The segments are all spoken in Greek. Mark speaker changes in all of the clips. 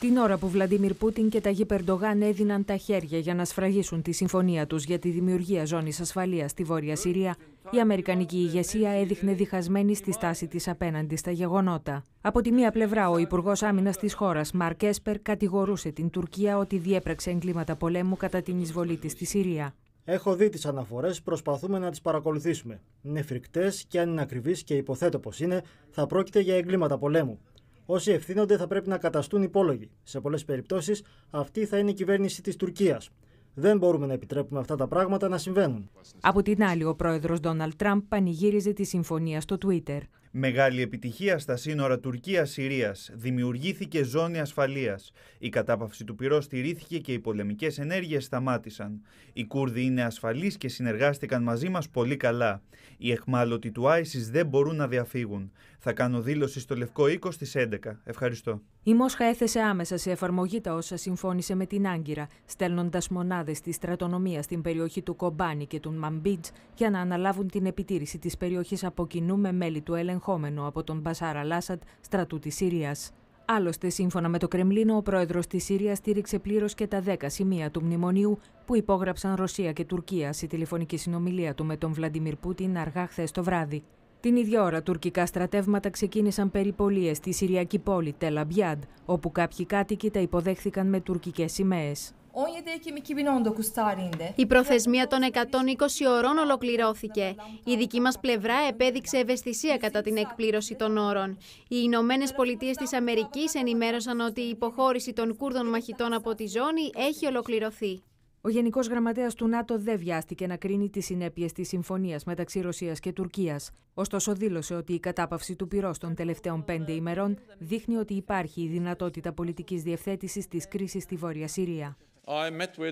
Speaker 1: Την ώρα που Βλαντίμιρ Πούτιν και τα Περντογάν έδιναν τα χέρια για να σφραγίσουν τη συμφωνία τους για τη δημιουργία ζώνης ασφαλείας στη Βόρεια Συρία, η Αμερικανική ηγεσία έδειχνε διχασμένη στη στάση της απέναντι στα γεγονότα. Από τη μία πλευρά, ο Υπουργός Άμυνας της χώρας, Μαρκ Έσπερ, κατηγορούσε την Τουρκία ότι διέπραξε εγκλήματα πολέμου κατά την εισβολή της στη Συρία.
Speaker 2: Έχω δει τις αναφορές, προσπαθούμε να τις παρακολουθήσουμε. Είναι φρικτές και αν είναι ακριβείς και υποθέτω πως είναι, θα πρόκειται για εγκλήματα πολέμου. Όσοι ευθύνονται θα πρέπει να καταστούν υπόλογοι. Σε πολλές περιπτώσεις αυτή θα είναι η κυβέρνηση της Τουρκίας. Δεν μπορούμε να επιτρέπουμε αυτά τα πράγματα να συμβαίνουν.
Speaker 1: Από την άλλη, ο πρόεδρος Ντόναλτ Τραμπ πανηγύριζε τη συμφωνία στο Twitter.
Speaker 3: Μεγάλη επιτυχία στα σύνορα Τουρκία-Συρίας. Δημιουργήθηκε ζώνη ασφαλείας. Η κατάπαυση του πυρός στηρίθηκε και οι πολεμικές ενέργειες σταμάτησαν. Οι Κούρδοι είναι ασφαλείς και συνεργάστηκαν μαζί μας πολύ καλά. Οι εχμάλωτοι του Άισις δεν μπορούν να διαφύγουν. Θα κάνω δήλωση στο Λευκό Οίκο στις 11. Ευχαριστώ.
Speaker 1: Η Μόσχα έθεσε άμεσα σε εφαρμογή τα όσα συμφώνησε με την Άγκυρα, στέλνοντας μονάδες της στρατονομίας στην περιοχή του Κομπάνη και του Μαμπίτζ για να αναλάβουν την επιτήρηση της περιοχής από κοινού με μέλη του έλεγχου ελεγχόμενο από τον Μπασάρα Λάσαντ, στρατού της Συρίας. Άλλωστε, σύμφωνα με το Κρεμλίνο, ο πρόεδρος της Συρίας στήριξε πλήρως και τα 10 σημεία του μνημονίου που υπόγραψαν Ρωσία και Τουρκία στη τηλεφωνική συνομιλία του με τον Βλαντιμίρ Πούτιν αργά χθες το βράδυ. Την ίδια ώρα, τουρκικά στρατεύματα ξεκίνησαν περιπολίες στη Συριακή πόλη Τελαμπιάντ, όπου κάποιοι κάτοικοι τα υποδέχθηκαν με τουρκικές σημαίες. Η προθεσμία των 120 ωρών ολοκληρώθηκε. Η δική μας πλευρά επέδειξε ευαισθησία κατά την εκπλήρωση των όρων. Οι Ηνωμένε Πολιτείες της Αμερικής ενημέρωσαν ότι η υποχώρηση των Κούρδων μαχητών από τη ζώνη έχει ολοκληρωθεί. Ο Γενικός Γραμματέας του ΝΑΤΟ δεν βιάστηκε να κρίνει τις συνέπειες της συμφωνίας μεταξύ Ρωσίας και Τουρκίας. Ωστόσο, δήλωσε ότι η κατάπαυση του πυρός των τελευταίων πέντε ημερών δείχνει ότι υπάρχει η δυνατότητα πολιτικής διευθέτησης της κρίσης στη Βόρεια Συρία.
Speaker 2: Uh,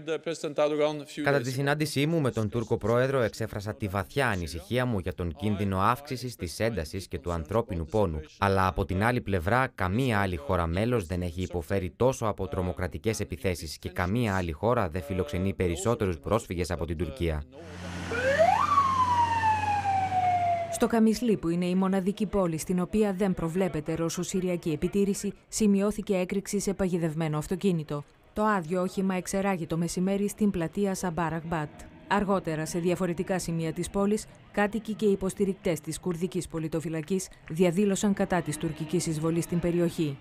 Speaker 2: Κατά τη συνάντησή μου με τον Τούρκο Πρόεδρο, εξέφρασα τη βαθιά ανησυχία μου για τον κίνδυνο αύξησης της έντασης και του ανθρώπινου πόνου. Αλλά από την άλλη πλευρά, καμία άλλη χώρα μέλος δεν έχει υποφέρει τόσο από τρομοκρατικές επιθέσεις και καμία άλλη χώρα δεν φιλοξενεί περισσότερους πρόσφυγες από την Τουρκία.
Speaker 1: Στο Καμισλή, που είναι η μοναδική πόλη στην οποία δεν προβλέπεται ρωσοσυριακή επιτήρηση, σημειώθηκε έκρηξη σε παγιδευμένο αυτοκίνητο. Το άδειο όχημα εξεράγει το μεσημέρι στην πλατεία Σαμπάραγμπατ. Αργότερα, σε διαφορετικά σημεία της πόλης, κάτοικοι και υποστηρικτές της κουρδικής πολιτοφυλακής διαδήλωσαν κατά της τουρκικής εισβολής στην περιοχή.